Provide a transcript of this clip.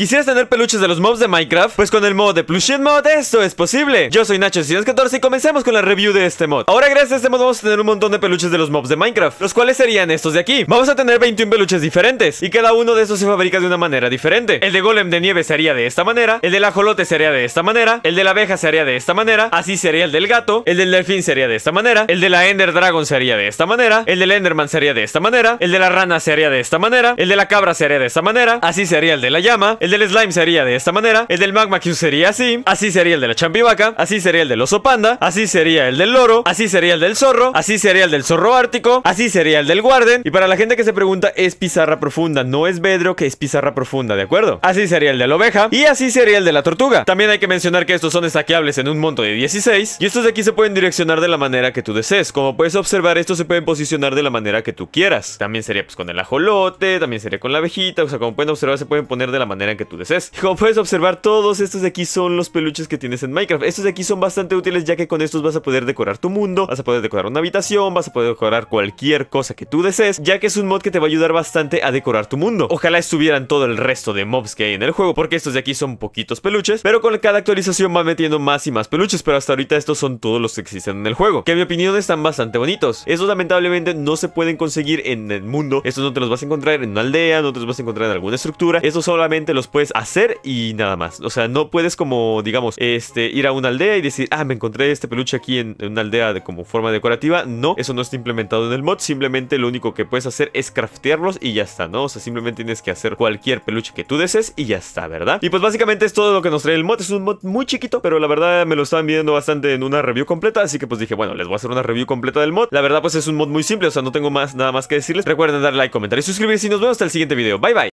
¿Quisieras tener peluches de los mobs de Minecraft? Pues con el mod de Plushit Mod esto es posible Yo soy nacho 114 y comencemos con la review de este mod Ahora gracias a este mod vamos a tener un montón de peluches de los mobs de Minecraft Los cuales serían estos de aquí Vamos a tener 21 peluches diferentes Y cada uno de estos se fabrica de una manera diferente El de Golem de Nieve sería de esta manera El de del ajolote sería de esta manera El de la abeja sería de esta manera Así sería el del gato El del delfín sería de esta manera El de la Ender Dragon sería de esta manera El del Enderman sería de esta manera El de la rana sería de esta manera El de la cabra sería de esta manera Así sería el de la llama el del slime sería de esta manera. El del magma que sería así. Así sería el de la champivaca. Así sería el del oso panda. Así sería el del loro. Así sería el del zorro. Así sería el del zorro ártico. Así sería el del guarden. Y para la gente que se pregunta, es pizarra profunda. No es bedro, que es pizarra profunda, ¿de acuerdo? Así sería el de la oveja. Y así sería el de la tortuga. También hay que mencionar que estos son destaqueables en un monto de 16. Y estos de aquí se pueden direccionar de la manera que tú desees. Como puedes observar, estos se pueden posicionar de la manera que tú quieras. También sería pues con el ajolote. También sería con la abejita. O sea, como pueden observar, se pueden poner de la manera en que tú desees. Como puedes observar, todos estos de aquí son los peluches que tienes en Minecraft. Estos de aquí son bastante útiles ya que con estos vas a poder decorar tu mundo, vas a poder decorar una habitación, vas a poder decorar cualquier cosa que tú desees, ya que es un mod que te va a ayudar bastante a decorar tu mundo. Ojalá estuvieran todo el resto de mobs que hay en el juego, porque estos de aquí son poquitos peluches, pero con cada actualización va metiendo más y más peluches, pero hasta ahorita estos son todos los que existen en el juego, que en mi opinión están bastante bonitos. Estos lamentablemente no se pueden conseguir en el mundo, estos no te los vas a encontrar en una aldea, no te los vas a encontrar en alguna estructura, estos solamente los los puedes hacer y nada más. O sea, no puedes como, digamos, este, ir a una aldea y decir, ah, me encontré este peluche aquí en, una aldea de, como forma decorativa. No, eso no está implementado en el mod. Simplemente lo único que puedes hacer es craftearlos y ya está, ¿no? O sea, simplemente tienes que hacer cualquier peluche que tú desees y ya está, ¿verdad? Y pues básicamente es todo lo que nos trae el mod. Es un mod muy chiquito, pero la verdad me lo estaban viendo bastante en una review completa. Así que pues dije, bueno, les voy a hacer una review completa del mod. La verdad pues es un mod muy simple, o sea, no tengo más nada más que decirles. Recuerden darle like, comentar y suscribirse y nos vemos hasta el siguiente video. Bye bye.